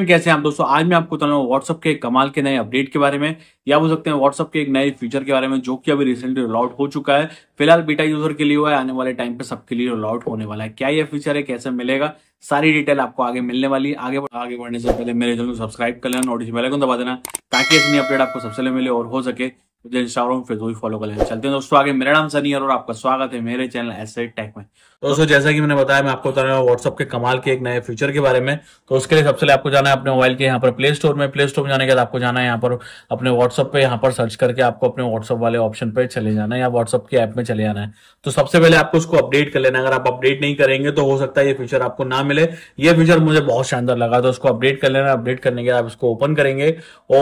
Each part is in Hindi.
फ्रेंड कैसे हैं आप दोस्तों आज मैं आपको बताने वाला व्हाट्सअप के कमाल के नए अपडेट के बारे में या बोल सकते हैं व्हाट्सअप के एक नए फीचर के बारे में जो कि अभी रिसेंटली रोल आउट हो चुका है फिलहाल बीटा यूजर के लिए हुआ है आने वाले टाइम पे सबके लिए रोल आउट होने वाला है क्या ये फीचर है कैसे मिलेगा सारी डिटेल आपको आगे मिलने वाली आगे आगे बढ़ने से पहले मेरे चैनल को सब्सक्राइब कर लेना नोटिस बेलाइकन दबा देना ताकि ऐसी अपडेट आपको सबसे पहले मिले और हो सके मुझे इंस्टाग्राम फेसबुक फॉलो कर लेना चलते हैं दोस्तों आगे मेरा नाम सनी और आपका स्वागत है मेरे चैनल ऐसे टेक में दोस्तों तो- जैसा कि मैंने बताया मैं आपको बता रहा हूँ व्हाट्सअप के कमाल के एक नए फीचर के बारे में तो उसके लिए सबसे पहले आपको जाना है अपने मोबाइल के यहाँ पर प्ले स्टोर में प्ले स्टोर में जाने के बाद आपको जाना है यहाँ पर अपने व्हाट्सअप पे यहाँ पर सर्च करके आपको अपने व्हाट्सअप वाले ऑप्शन पे चले जाना है या व्हाट्सअप के ऐप में चले जाना है तो सबसे पहले आपको उसको अपडेट कर लेना अगर आप अपडेट नहीं करेंगे तो हो सकता है ये फीचर आपको ना मिले ये फीचर मुझे बहुत शानदार लगा तो उसको अपडेट कर लेना अपडेट करने के बाद आप इसको ओपन करेंगे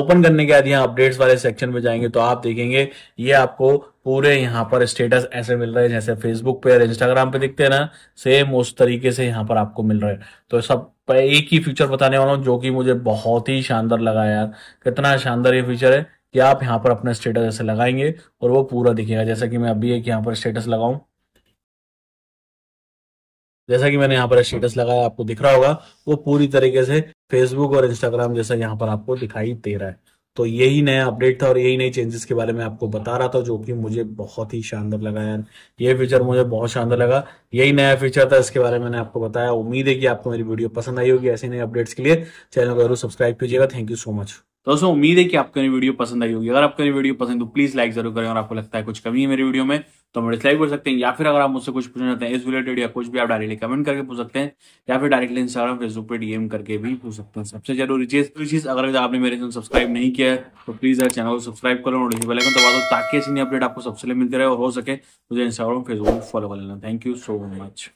ओपन करने के बाद यहाँ अपडेट्स वाले सेक्शन में जाएंगे तो आप देखेंगे ये आपको पूरे यहाँ पर स्टेटस ऐसे मिल रहे हैं जैसे फेसबुक पे और इंस्टाग्राम पे दिखते हैं ना सेम उस तरीके से यहाँ पर आपको मिल रहे हैं तो सब एक ही फीचर बताने वाला हूँ जो कि मुझे बहुत ही शानदार लगा यार कितना शानदार ये फीचर है कि आप यहाँ पर अपना स्टेटस ऐसे लगाएंगे और वो पूरा दिखेगा जैसा कि मैं अभी एक यहाँ पर स्टेटस लगाऊं जैसा कि मैंने यहाँ पर स्टेटस लगाया आपको दिख रहा होगा वो पूरी तरीके से फेसबुक और इंस्टाग्राम जैसा यहाँ पर आपको दिखाई दे रहा है तो यही नया अपडेट था और यही नई चेंजेस के बारे में आपको बता रहा था जो कि मुझे बहुत ही शानदार लगा यार ये फीचर मुझे बहुत शानदार लगा यही नया फीचर था इसके बारे में मैंने आपको बताया उम्मीद है कि आपको मेरी वीडियो पसंद आई होगी ऐसे नए अपडेट्स के लिए चैनल को जरूर सब्सक्राइब कीजिएगा थैंक यू सो मच दोस्तों उम्मीद है कि आपको मेरी वीडियो पसंद आई होगी अगर आपको मेरी वीडियो पसंद तो प्लीज लाइक जरूर करें और आपको लगता है कुछ कमी है मेरी वीडियो में तो हमें डिसलाइक कर सकते हैं या फिर अगर आप मुझसे कुछ पूछना चाहते हैं इस रिलेटेड या कुछ भी आप डायरेक्टली कमेंट करके पूछ सकते हैं या फिर डायरेक्टली इंस्टाग्राम फेसबुक पर डीएम करके भी पूछ सकते हैं सबसे जरूरी चीज चीज अगर आपने मेरे चैनल सब्सक्राइब नहीं किया है तो प्लीज यार चैनल को सब्सक्राइब करो और बेल आइकन दबा दो ताकि ऐसी नई अपडेट आपको सबसे मिलते रहे और हो सके मुझे इंस्टाग्राम फेसबुक फॉलो कर लेना थैंक यू सो मच